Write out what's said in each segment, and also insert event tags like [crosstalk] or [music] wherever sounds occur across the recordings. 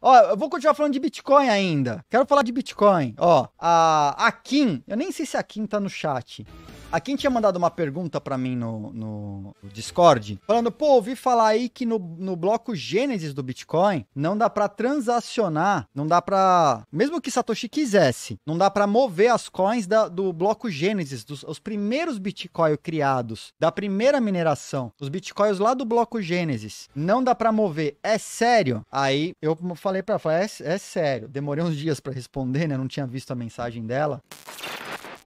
Ó, eu vou continuar falando de Bitcoin ainda. Quero falar de Bitcoin. Ó, a, a Kim, eu nem sei se a Kim tá no chat. A quem tinha mandado uma pergunta para mim no, no, Discord, falando, pô, ouvi falar aí que no, no bloco Gênesis do Bitcoin não dá para transacionar, não dá para, mesmo que Satoshi quisesse, não dá para mover as coins da, do bloco Gênesis, dos os primeiros Bitcoin criados, da primeira mineração, os Bitcoins lá do bloco Gênesis, não dá para mover. É sério? Aí eu falei para ela, é, é sério. Demorei uns dias para responder, né? Não tinha visto a mensagem dela.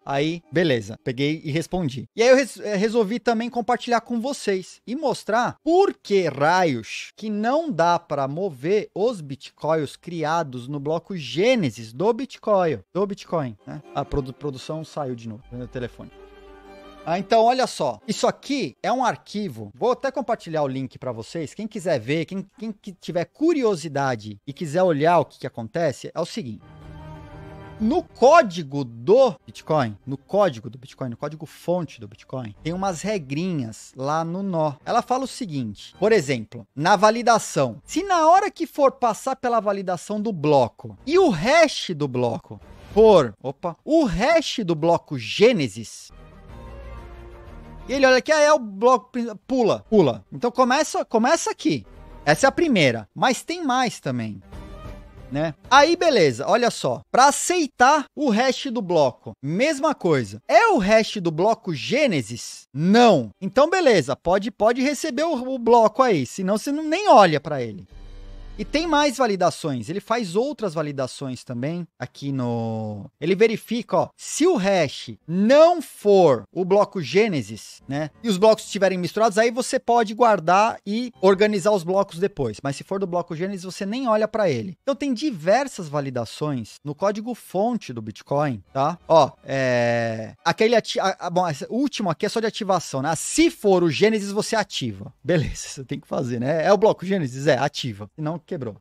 Aí, beleza, peguei e respondi. E aí eu res eh, resolvi também compartilhar com vocês e mostrar por que raios que não dá para mover os bitcoins criados no bloco Gênesis do Bitcoin, do Bitcoin, né? A produ produção saiu de novo no telefone. Ah, então olha só, isso aqui é um arquivo. Vou até compartilhar o link para vocês. Quem quiser ver, quem, quem tiver curiosidade e quiser olhar o que, que acontece, é o seguinte. No código do Bitcoin, no código do Bitcoin, no código fonte do Bitcoin, tem umas regrinhas lá no nó. Ela fala o seguinte: por exemplo, na validação, se na hora que for passar pela validação do bloco e o hash do bloco for, opa, o hash do bloco Gênesis e ele olha aqui, aí é o bloco. Pula, pula. Então começa, começa aqui. Essa é a primeira. Mas tem mais também né? Aí beleza, olha só. Para aceitar o hash do bloco, mesma coisa. É o hash do bloco Gênesis? Não. Então beleza, pode pode receber o, o bloco aí, senão você não, nem olha para ele. E tem mais validações, ele faz outras validações também aqui no. Ele verifica, ó, se o hash não for o bloco Gênesis, né? E os blocos estiverem misturados, aí você pode guardar e organizar os blocos depois. Mas se for do bloco Gênesis, você nem olha para ele. Então tem diversas validações no código fonte do Bitcoin, tá? Ó, é. Aquele. Ati... A, a, bom, esse último aqui é só de ativação, né? Se for o Gênesis, você ativa. Beleza, [laughs] você tem que fazer, né? É o bloco Gênesis? É, ativa. Não quebrou.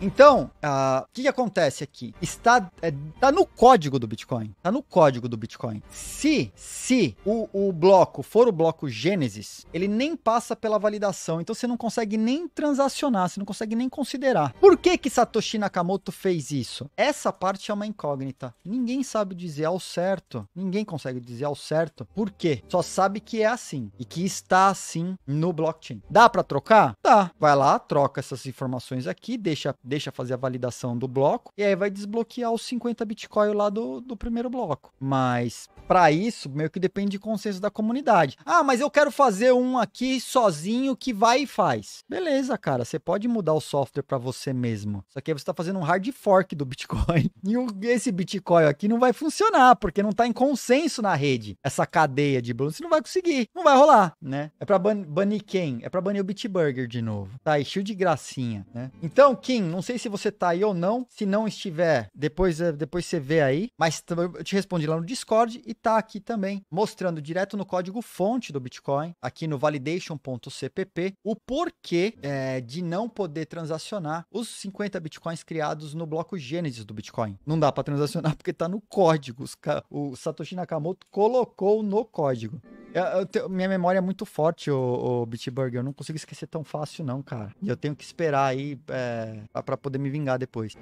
Então, ah, o uh, que, que, acontece aqui? Está é, tá no código do Bitcoin. Está no código do Bitcoin. Se, se o, o bloco for o bloco Gênesis, ele nem passa pela validação. Então você não consegue nem transacionar, você não consegue nem considerar. Por que que Satoshi Nakamoto fez isso? Essa parte é uma incógnita. Ninguém sabe dizer ao certo. Ninguém consegue dizer ao certo por quê. Só sabe que é assim e que está assim no blockchain. Dá para trocar? Tá. Vai lá, troca essas informações aqui, deixa deixa fazer a validação do bloco e aí vai desbloquear os 50 Bitcoin lá do, do primeiro bloco. Mas para isso, meio que depende de consenso da comunidade. Ah, mas eu quero fazer um aqui sozinho que vai e faz. Beleza, cara, você pode mudar o software para você mesmo. Só que aí você está fazendo um hard fork do Bitcoin. [laughs] E esse Bitcoin aqui não vai funcionar, porque não está em consenso na rede. Essa cadeia de Bruno, você não vai conseguir. Não vai rolar, né? É para ban banir quem? É para banir o Bitburger de novo. Tá, e cheio de gracinha, né? Então, Kim, não sei se você tá aí ou não. Se não estiver, depois, eh, depois você vê aí. Mas eu te respondi lá no Discord e tá aqui também, mostrando direto no código fonte do Bitcoin, aqui no validation.cpp, o porquê é, de não poder transacionar os 50 Bitcoins criados no bloco Gênesis do Bitcoin. Não dá para transacionar [laughs] porque tá no código. O Satoshi Nakamoto colocou no código. Eu, eu minha memória é muito forte, o, o Bitburger. Eu não consigo esquecer tão fácil, não, cara. E eu tenho que esperar aí é, para poder me vingar depois.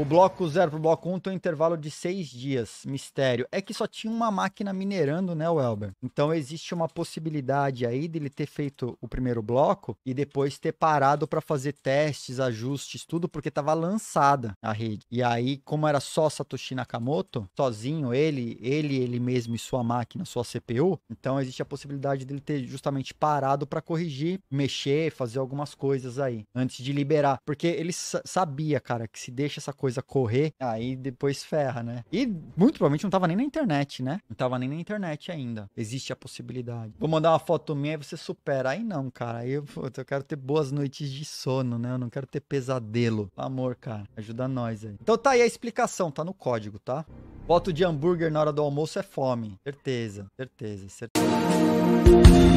O bloco 0 pro bloco 1 um tem um intervalo de seis dias. Mistério. É que só tinha uma máquina minerando, né, Welber? Então existe uma possibilidade aí dele ter feito o primeiro bloco e depois ter parado para fazer testes, ajustes, tudo, porque tava lançada a rede. E aí, como era só Satoshi Nakamoto, sozinho, ele, ele, ele mesmo e sua máquina, sua CPU, então existe a possibilidade dele ter justamente parado para corrigir, mexer, fazer algumas coisas aí, antes de liberar. Porque ele sabia, cara, que se deixa essa coisa coisa correr, aí depois ferra, né? E muito provavelmente não tava nem na internet, né? Não tava nem na internet ainda. Existe a possibilidade. Vou mandar uma foto minha e você supera. Aí não, cara. Aí eu, eu quero ter boas noites de sono, né? Eu não quero ter pesadelo. Amor, cara. Ajuda nós aí. Então tá aí a explicação, tá no código, tá? Voto de hambúrguer na hora do almoço é fome. Certeza, certeza, certeza.